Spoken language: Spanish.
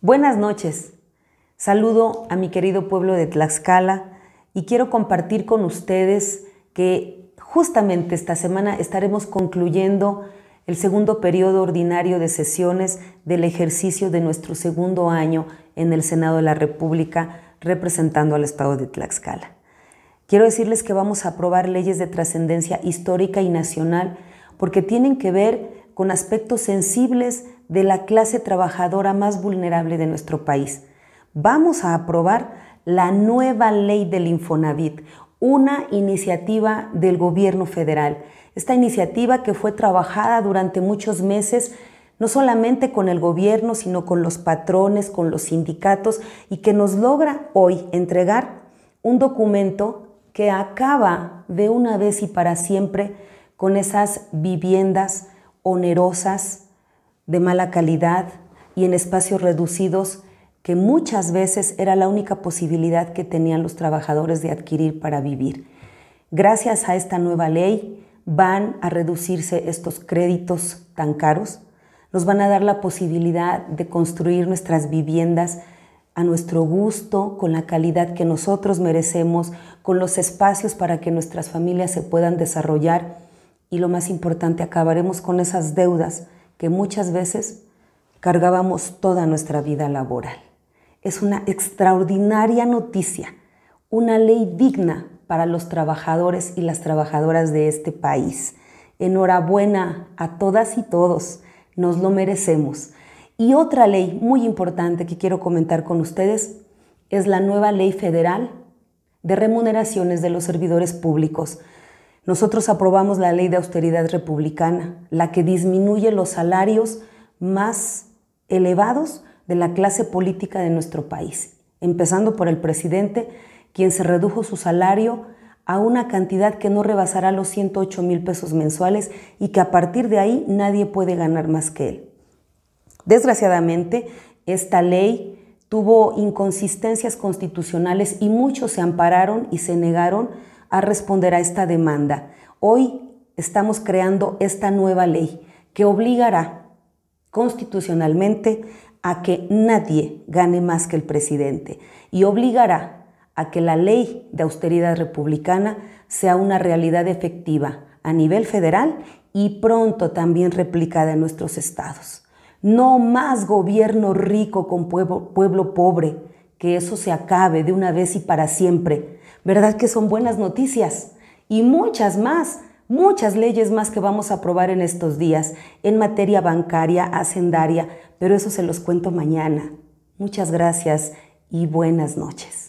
Buenas noches. Saludo a mi querido pueblo de Tlaxcala y quiero compartir con ustedes que justamente esta semana estaremos concluyendo el segundo periodo ordinario de sesiones del ejercicio de nuestro segundo año en el Senado de la República representando al Estado de Tlaxcala. Quiero decirles que vamos a aprobar leyes de trascendencia histórica y nacional porque tienen que ver con aspectos sensibles de la clase trabajadora más vulnerable de nuestro país. Vamos a aprobar la nueva ley del Infonavit, una iniciativa del gobierno federal. Esta iniciativa que fue trabajada durante muchos meses no solamente con el gobierno, sino con los patrones, con los sindicatos, y que nos logra hoy entregar un documento que acaba de una vez y para siempre con esas viviendas onerosas, de mala calidad y en espacios reducidos que muchas veces era la única posibilidad que tenían los trabajadores de adquirir para vivir. Gracias a esta nueva ley van a reducirse estos créditos tan caros, nos van a dar la posibilidad de construir nuestras viviendas a nuestro gusto, con la calidad que nosotros merecemos, con los espacios para que nuestras familias se puedan desarrollar y lo más importante, acabaremos con esas deudas que muchas veces cargábamos toda nuestra vida laboral. Es una extraordinaria noticia, una ley digna para los trabajadores y las trabajadoras de este país. Enhorabuena a todas y todos, nos lo merecemos. Y otra ley muy importante que quiero comentar con ustedes es la nueva ley federal de remuneraciones de los servidores públicos nosotros aprobamos la ley de austeridad republicana, la que disminuye los salarios más elevados de la clase política de nuestro país, empezando por el presidente, quien se redujo su salario a una cantidad que no rebasará los 108 mil pesos mensuales y que a partir de ahí nadie puede ganar más que él. Desgraciadamente, esta ley tuvo inconsistencias constitucionales y muchos se ampararon y se negaron a responder a esta demanda. Hoy estamos creando esta nueva ley que obligará constitucionalmente a que nadie gane más que el presidente y obligará a que la ley de austeridad republicana sea una realidad efectiva a nivel federal y pronto también replicada en nuestros estados. No más gobierno rico con pueblo, pobre, que eso se acabe de una vez y para siempre ¿Verdad que son buenas noticias? Y muchas más, muchas leyes más que vamos a aprobar en estos días en materia bancaria, hacendaria, pero eso se los cuento mañana. Muchas gracias y buenas noches.